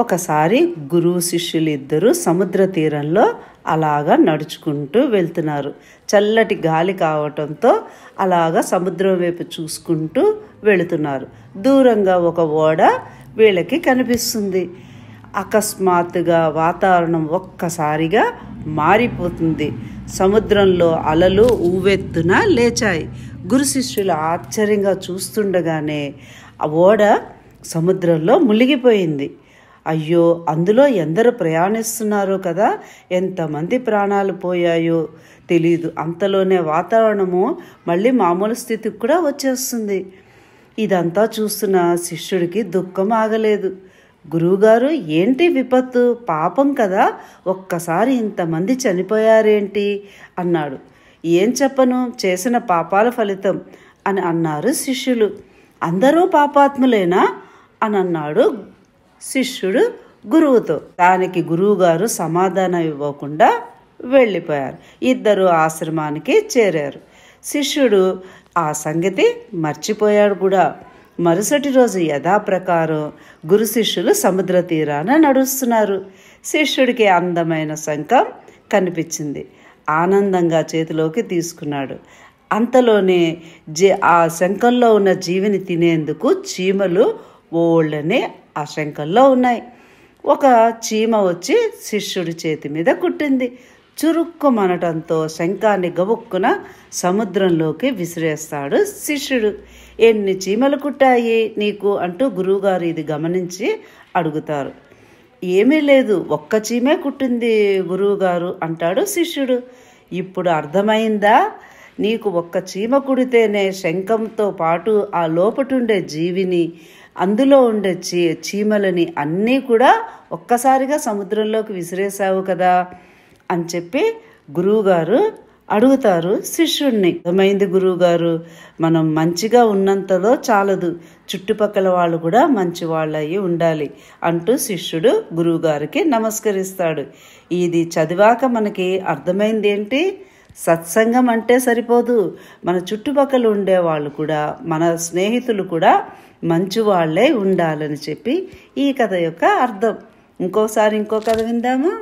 ఒకసారి గురువు శిష్యులిద్దరూ సముద్ర తీరంలో అలాగా నడుచుకుంటూ వెళ్తున్నారు చల్లటి గాలి కావటంతో అలాగా సముద్రం వైపు చూసుకుంటూ వెళుతున్నారు దూరంగా ఒక ఓడ వీళ్ళకి కనిపిస్తుంది అకస్మాత్తుగా వాతావరణం ఒక్కసారిగా మారిపోతుంది సముద్రంలో అలలు ఊవెత్తున లేచాయి గురు శిష్యులు ఆశ్చర్యంగా చూస్తుండగానే ఆ ఓడ సముద్రంలో మునిగిపోయింది అయ్యో అందులో ఎందరు ప్రయాణిస్తున్నారు కదా ఎంతమంది ప్రాణాలు పోయాయో తెలీదు అంతలోనే వాతావరణము మళ్ళీ మామూలు స్థితికి కూడా వచ్చేస్తుంది ఇదంతా చూస్తున్న శిష్యుడికి దుఃఖం ఆగలేదు గురువుగారు ఏంటి విపత్తు పాపం కదా ఒక్కసారి ఇంతమంది చనిపోయారేంటి అన్నాడు ఏం చెప్పను చేసిన పాపాల ఫలితం అని అన్నారు శిష్యులు అందరూ పాపాత్ములేనా అని అన్నాడు శిష్యుడు గురువుతో దానికి గురువుగారు సమాధానం ఇవ్వకుండా వెళ్ళిపోయారు ఇద్దరు ఆశ్రమానికి చేరారు శిష్యుడు ఆ సంగతి మర్చిపోయాడు కూడా మరుసటి రోజు యథాప్రకారం గురు శిష్యులు సముద్ర తీరాన నడుస్తున్నారు శిష్యుడికి అందమైన శంఖం కనిపించింది ఆనందంగా చేతిలోకి తీసుకున్నాడు అంతలోనే జ ఆ శంఖంలో ఉన్న జీవిని తినేందుకు చీమలు ఓళ్ళని ఆశంకల్లో ఉన్నాయి ఒక చీమ వచ్చి శిష్యుడి చేతి మీద కుట్టింది చురుక్కుమనటంతో శంఖాన్ని గబుక్కున సముద్రంలోకి విసిరేస్తాడు శిష్యుడు ఎన్ని చీమలు కుట్టాయి నీకు అంటూ గురువుగారు ఇది గమనించి అడుగుతారు ఏమీ లేదు ఒక్క చీమే కుట్టింది గురువుగారు అంటాడు శిష్యుడు ఇప్పుడు అర్థమైందా నీకు ఒక్క చీమ కుడితేనే శంఖంతో పాటు ఆ లోపటుండే జీవిని అందులో ఉండే చీ చీమలని అన్నీ కూడా ఒక్కసారిగా సముద్రంలోకి విసిరేసావు కదా అని చెప్పి గురువుగారు అడుగుతారు శిష్యుణ్ణి అర్థమైంది గురువుగారు మనం మంచిగా ఉన్నంతలో చాలదు చుట్టుపక్కల వాళ్ళు కూడా మంచి వాళ్ళయి ఉండాలి అంటూ శిష్యుడు గురువుగారికి నమస్కరిస్తాడు ఇది చదివాక మనకి అర్థమైంది ఏంటి సత్సంగం అంటే సరిపోదు మన చుట్టుపక్కల ఉండే వాళ్ళు కూడా మన స్నేహితులు కూడా మంచివాళ్లే ఉండాలని చెప్పి ఈ కథ యొక్క అర్థం ఇంకోసారి ఇంకో కథ విందామా